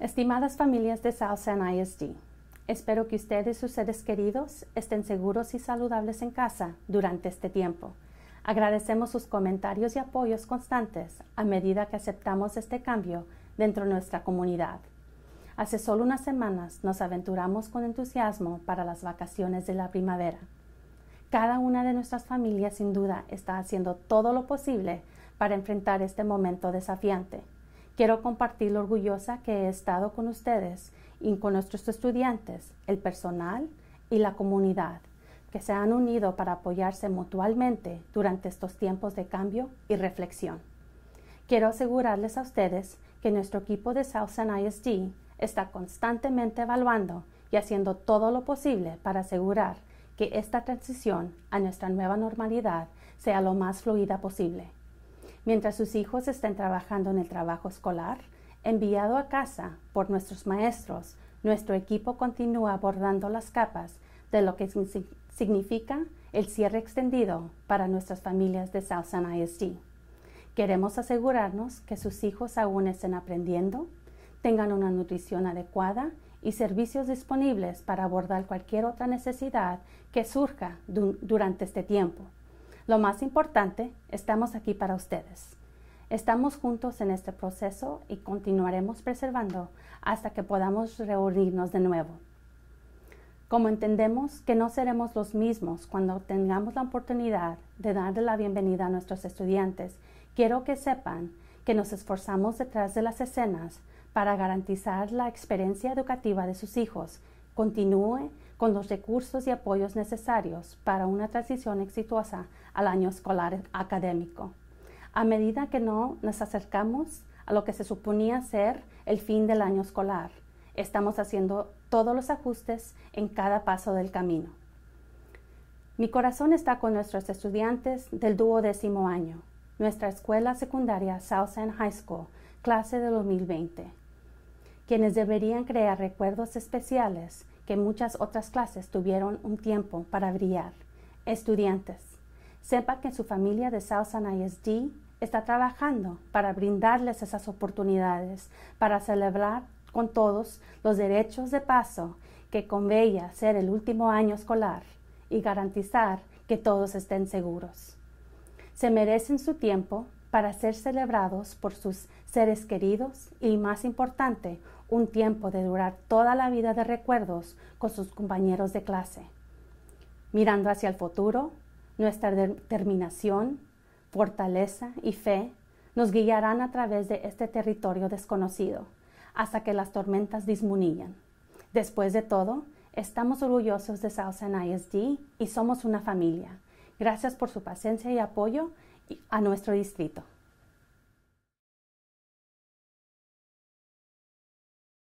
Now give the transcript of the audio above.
Estimadas familias de South San ISD, espero que ustedes y sus seres queridos estén seguros y saludables en casa durante este tiempo. Agradecemos sus comentarios y apoyos constantes a medida que aceptamos este cambio dentro de nuestra comunidad. Hace solo unas semanas nos aventuramos con entusiasmo para las vacaciones de la primavera. Cada una de nuestras familias sin duda está haciendo todo lo posible para enfrentar este momento desafiante. Quiero compartir lo orgullosa que he estado con ustedes y con nuestros estudiantes, el personal y la comunidad que se han unido para apoyarse mutuamente durante estos tiempos de cambio y reflexión. Quiero asegurarles a ustedes que nuestro equipo de South Southern ISD está constantemente evaluando y haciendo todo lo posible para asegurar que esta transición a nuestra nueva normalidad sea lo más fluida posible mientras sus hijos estén trabajando en el trabajo escolar enviado a casa por nuestros maestros, nuestro equipo continúa abordando las capas de lo que significa el cierre extendido para nuestras familias de Southern ISD. Queremos asegurarnos que sus hijos aún estén aprendiendo, tengan una nutrición adecuada y servicios disponibles para abordar cualquier otra necesidad que surja durante este tiempo. Lo más importante, estamos aquí para ustedes. Estamos juntos en este proceso y continuaremos preservando hasta que podamos reunirnos de nuevo. Como entendemos que no seremos los mismos cuando tengamos la oportunidad de darle la bienvenida a nuestros estudiantes, quiero que sepan que nos esforzamos detrás de las escenas para garantizar la experiencia educativa de sus hijos continúe con los recursos y apoyos necesarios para una transición exitosa al año escolar académico. A medida que no nos acercamos a lo que se suponía ser el fin del año escolar, estamos haciendo todos los ajustes en cada paso del camino. Mi corazón está con nuestros estudiantes del duodécimo año, nuestra escuela secundaria South End High School, clase de 2020, quienes deberían crear recuerdos especiales que muchas otras clases tuvieron un tiempo para brillar. Estudiantes, sepa que su familia de Southern ISD está trabajando para brindarles esas oportunidades, para celebrar con todos los derechos de paso que conveía ser el último año escolar y garantizar que todos estén seguros. Se merecen su tiempo para ser celebrados por sus seres queridos y, más importante, un tiempo de durar toda la vida de recuerdos con sus compañeros de clase. Mirando hacia el futuro, nuestra determinación, fortaleza y fe nos guiarán a través de este territorio desconocido hasta que las tormentas disminuyan. Después de todo, estamos orgullosos de south ISD y somos una familia. Gracias por su paciencia y apoyo a nuestro distrito.